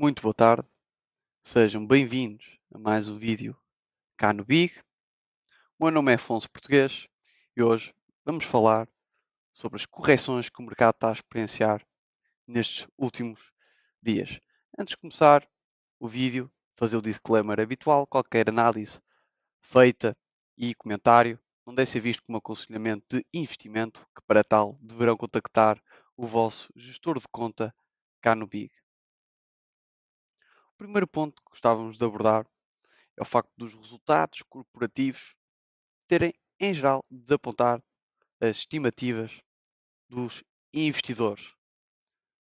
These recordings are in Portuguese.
Muito boa tarde, sejam bem-vindos a mais um vídeo cá no BIG. O meu nome é Afonso Português e hoje vamos falar sobre as correções que o mercado está a experienciar nestes últimos dias. Antes de começar o vídeo, fazer o disclaimer habitual, qualquer análise feita e comentário não deve ser visto como aconselhamento de investimento, que para tal deverão contactar o vosso gestor de conta cá no BIG. O primeiro ponto que gostávamos de abordar é o facto dos resultados corporativos terem, em geral, desapontar as estimativas dos investidores.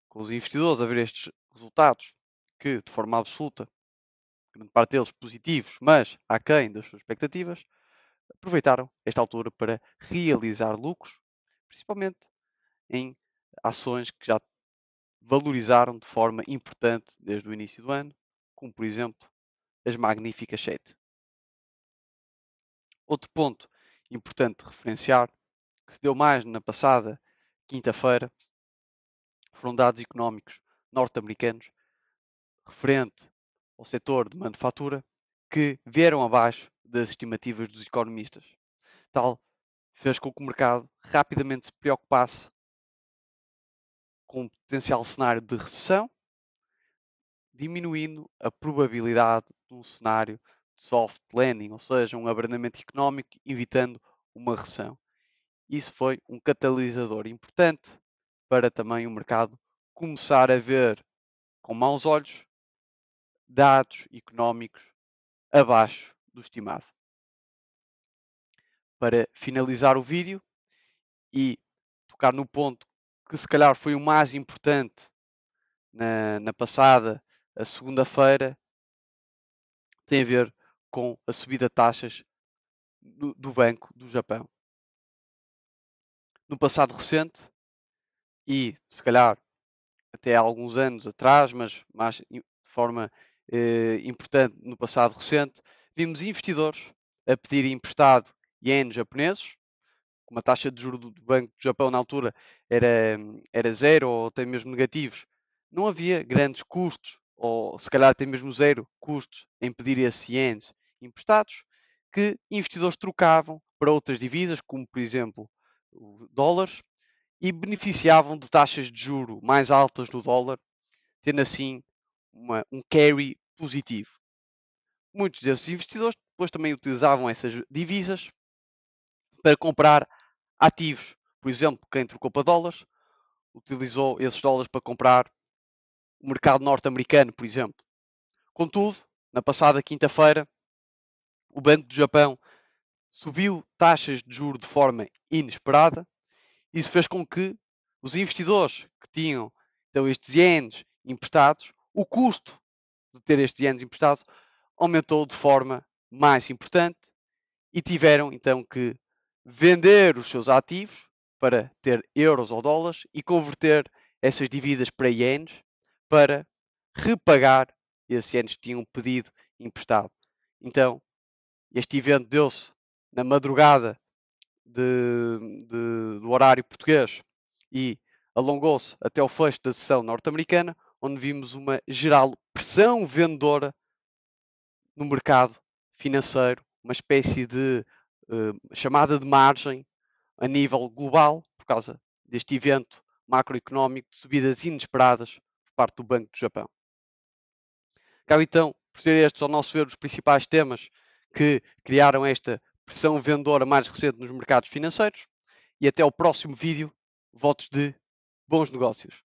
Com os investidores a ver estes resultados, que de forma absoluta, grande parte deles positivos, mas aquém das suas expectativas, aproveitaram esta altura para realizar lucros, principalmente em ações que já valorizaram de forma importante desde o início do ano, como por exemplo as Magníficas 7. Outro ponto importante de referenciar, que se deu mais na passada quinta-feira, foram dados económicos norte-americanos referente ao setor de manufatura que vieram abaixo das estimativas dos economistas. Tal fez com que o mercado rapidamente se preocupasse com o potencial cenário de recessão diminuindo a probabilidade de um cenário de soft landing, ou seja, um abrandamento económico, evitando uma recessão. Isso foi um catalisador importante para também o mercado começar a ver com maus olhos dados económicos abaixo do estimado. Para finalizar o vídeo e tocar no ponto que se calhar foi o mais importante na, na passada a segunda-feira tem a ver com a subida de taxas do, do Banco do Japão. No passado recente, e se calhar até há alguns anos atrás, mas mais de forma eh, importante no passado recente, vimos investidores a pedir emprestado ienes japoneses, uma taxa de juros do Banco do Japão na altura era, era zero ou até mesmo negativos, não havia grandes custos ou se calhar até mesmo zero custos em pedir esses ienes emprestados, que investidores trocavam para outras divisas, como por exemplo dólares, e beneficiavam de taxas de juro mais altas no dólar, tendo assim uma, um carry positivo. Muitos desses investidores depois também utilizavam essas divisas para comprar ativos. Por exemplo, quem trocou para dólares utilizou esses dólares para comprar o mercado norte-americano, por exemplo. Contudo, na passada quinta-feira, o Banco do Japão subiu taxas de juro de forma inesperada. Isso fez com que os investidores que tinham então, estes ienes emprestados, o custo de ter estes ienes emprestados aumentou de forma mais importante e tiveram então que vender os seus ativos para ter euros ou dólares e converter essas dívidas para ienes para repagar esses anos que tinham pedido emprestado. Então, este evento deu-se na madrugada de, de, do horário português e alongou-se até o fecho da sessão norte-americana, onde vimos uma geral pressão vendedora no mercado financeiro, uma espécie de uh, chamada de margem a nível global, por causa deste evento macroeconómico de subidas inesperadas parte do Banco do Japão. Cabe então, por ser estes, ao nosso ver, os principais temas que criaram esta pressão vendora mais recente nos mercados financeiros. E até ao próximo vídeo. Votos de bons negócios.